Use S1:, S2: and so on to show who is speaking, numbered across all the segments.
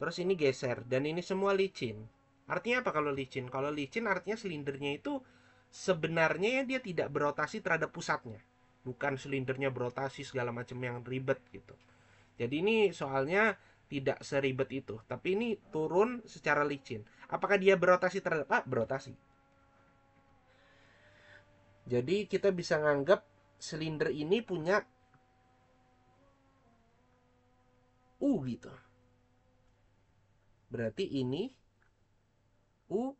S1: Terus ini geser dan ini semua licin. Artinya apa kalau licin? Kalau licin artinya silindernya itu sebenarnya ya dia tidak berotasi terhadap pusatnya. Bukan silindernya berotasi segala macam yang ribet gitu. Jadi ini soalnya tidak seribet itu. Tapi ini turun secara licin. Apakah dia berotasi terhadap apa Ah, berotasi. Jadi kita bisa nganggap silinder ini punya U gitu berarti ini U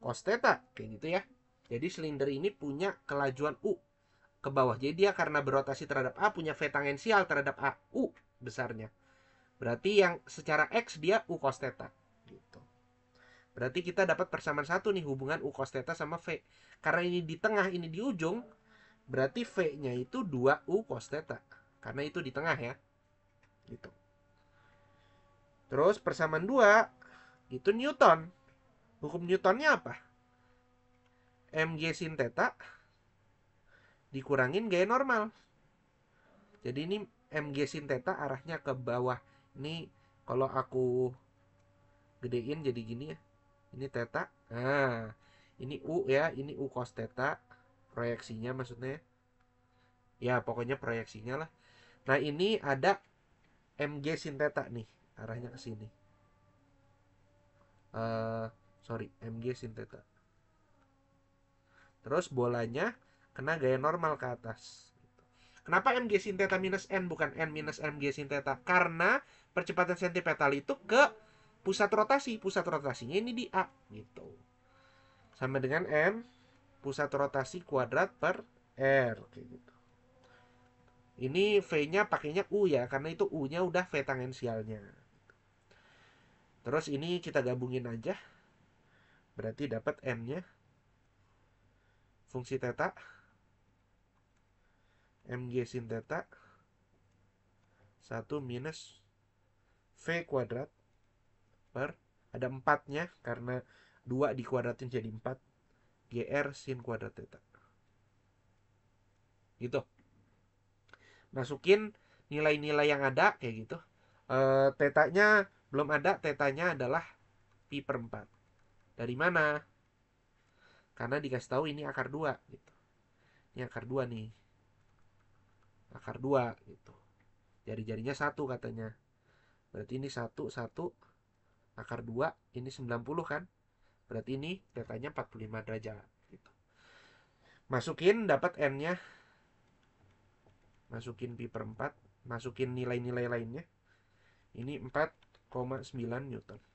S1: cos theta kayak gitu ya jadi silinder ini punya kelajuan U ke bawah jadi dia karena berotasi terhadap A punya V tangensial terhadap A U besarnya berarti yang secara X dia U cos theta gitu berarti kita dapat persamaan satu nih hubungan U cos theta sama V karena ini di tengah ini di ujung berarti V nya itu 2 U cos theta karena itu di tengah ya gitu terus persamaan 2 itu Newton. Hukum Newtonnya apa? MG sin theta dikurangin gaya normal. Jadi ini MG sin theta arahnya ke bawah. Ini kalau aku gedein jadi gini ya. Ini theta. Nah, ini U ya, ini U cos theta proyeksinya maksudnya. Ya, pokoknya proyeksinya lah. Nah, ini ada MG sin theta nih, arahnya ke sini uh, sorry mg sin terus bolanya kena gaya normal ke atas Kenapa mg sin minus n bukan n minus mg sin Karena percepatan sentipetal itu ke pusat rotasi. Pusat rotasinya ini di A gitu. Sama dengan m pusat rotasi kuadrat per r kayak gitu. Ini V-nya pakainya U ya, karena itu U-nya udah V tangensialnya. Terus ini kita gabungin aja. Berarti dapat M-nya. Fungsi teta MG sin tetak, 1 minus V kuadrat per. Ada 4-nya karena 2 dikuadratin jadi 4. GR sin kuadrat tetak, Gitu. Masukin nilai-nilai yang ada kayak gitu. E, tetanya belum ada tetanya adalah pi per 4. Dari mana? Karena dikasih tahu ini akar 2 gitu. Ini akar 2 nih. Akar 2 gitu. Jari-jarinya satu katanya. Berarti ini 1 1 akar 2 ini 90 kan? Berarti ini tetanya 45 derajat gitu. Masukin dapat n-nya. Masukin pi per 4, masukin nilai-nilai lainnya. Ini 4 0,9 Newton